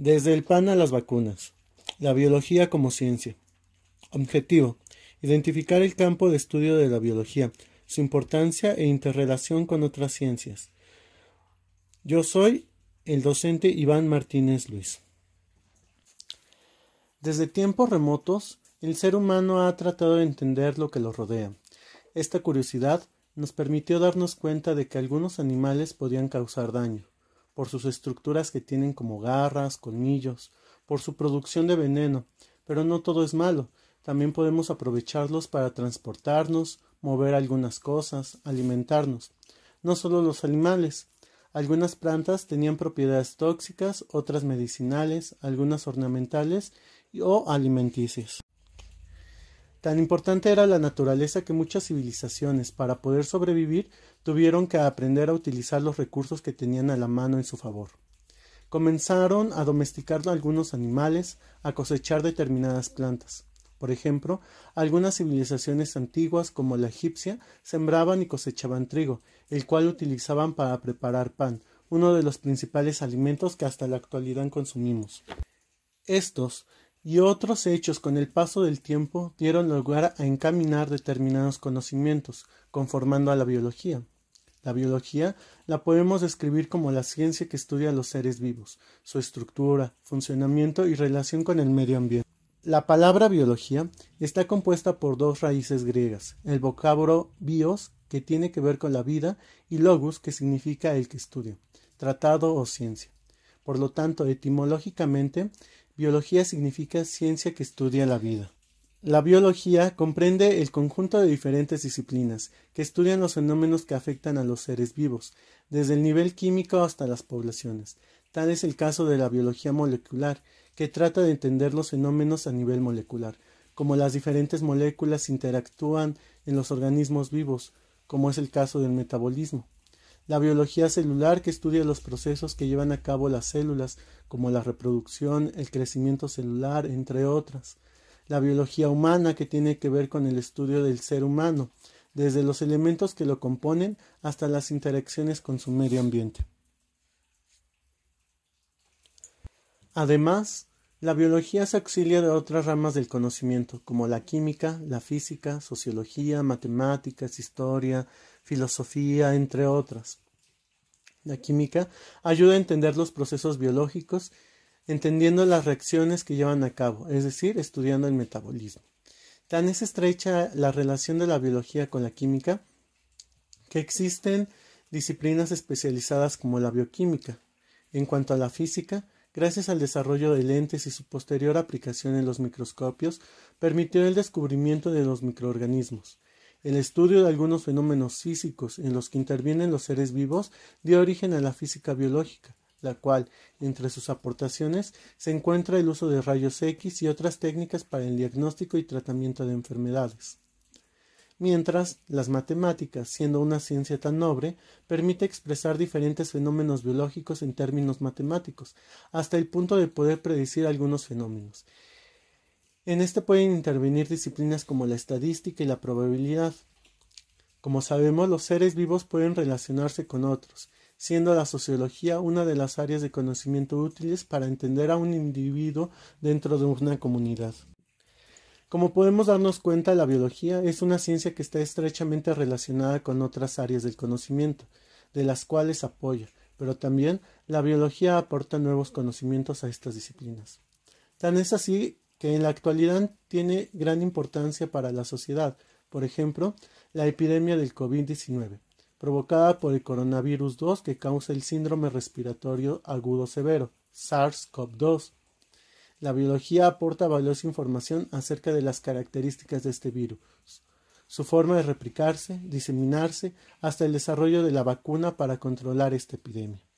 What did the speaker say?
Desde el pan a las vacunas. La biología como ciencia. Objetivo. Identificar el campo de estudio de la biología, su importancia e interrelación con otras ciencias. Yo soy el docente Iván Martínez Luis. Desde tiempos remotos, el ser humano ha tratado de entender lo que lo rodea. Esta curiosidad nos permitió darnos cuenta de que algunos animales podían causar daño por sus estructuras que tienen como garras, colmillos, por su producción de veneno, pero no todo es malo, también podemos aprovecharlos para transportarnos, mover algunas cosas, alimentarnos. No solo los animales, algunas plantas tenían propiedades tóxicas, otras medicinales, algunas ornamentales o alimenticias. Tan importante era la naturaleza que muchas civilizaciones, para poder sobrevivir, tuvieron que aprender a utilizar los recursos que tenían a la mano en su favor. Comenzaron a domesticar algunos animales, a cosechar determinadas plantas. Por ejemplo, algunas civilizaciones antiguas, como la egipcia, sembraban y cosechaban trigo, el cual utilizaban para preparar pan, uno de los principales alimentos que hasta la actualidad consumimos. Estos y otros hechos con el paso del tiempo dieron lugar a encaminar determinados conocimientos, conformando a la biología. La biología la podemos describir como la ciencia que estudia los seres vivos, su estructura, funcionamiento y relación con el medio ambiente. La palabra biología está compuesta por dos raíces griegas, el vocablo bios, que tiene que ver con la vida, y logos, que significa el que estudia, tratado o ciencia. Por lo tanto, etimológicamente, Biología significa ciencia que estudia la vida. La biología comprende el conjunto de diferentes disciplinas que estudian los fenómenos que afectan a los seres vivos, desde el nivel químico hasta las poblaciones. Tal es el caso de la biología molecular, que trata de entender los fenómenos a nivel molecular, como las diferentes moléculas interactúan en los organismos vivos, como es el caso del metabolismo. La biología celular que estudia los procesos que llevan a cabo las células, como la reproducción, el crecimiento celular, entre otras. La biología humana que tiene que ver con el estudio del ser humano, desde los elementos que lo componen hasta las interacciones con su medio ambiente. Además, la biología se auxilia de otras ramas del conocimiento, como la química, la física, sociología, matemáticas, historia, filosofía, entre otras. La química ayuda a entender los procesos biológicos, entendiendo las reacciones que llevan a cabo, es decir, estudiando el metabolismo. Tan es estrecha la relación de la biología con la química que existen disciplinas especializadas como la bioquímica. En cuanto a la física, gracias al desarrollo de lentes y su posterior aplicación en los microscopios, permitió el descubrimiento de los microorganismos. El estudio de algunos fenómenos físicos en los que intervienen los seres vivos dio origen a la física biológica, la cual, entre sus aportaciones, se encuentra el uso de rayos X y otras técnicas para el diagnóstico y tratamiento de enfermedades mientras las matemáticas, siendo una ciencia tan noble, permite expresar diferentes fenómenos biológicos en términos matemáticos, hasta el punto de poder predecir algunos fenómenos. En este pueden intervenir disciplinas como la estadística y la probabilidad. Como sabemos, los seres vivos pueden relacionarse con otros, siendo la sociología una de las áreas de conocimiento útiles para entender a un individuo dentro de una comunidad. Como podemos darnos cuenta, la biología es una ciencia que está estrechamente relacionada con otras áreas del conocimiento, de las cuales apoya, pero también la biología aporta nuevos conocimientos a estas disciplinas. Tan es así que en la actualidad tiene gran importancia para la sociedad, por ejemplo, la epidemia del COVID-19, provocada por el coronavirus 2 que causa el síndrome respiratorio agudo severo, SARS-CoV-2, la biología aporta valiosa información acerca de las características de este virus, su forma de replicarse, diseminarse, hasta el desarrollo de la vacuna para controlar esta epidemia.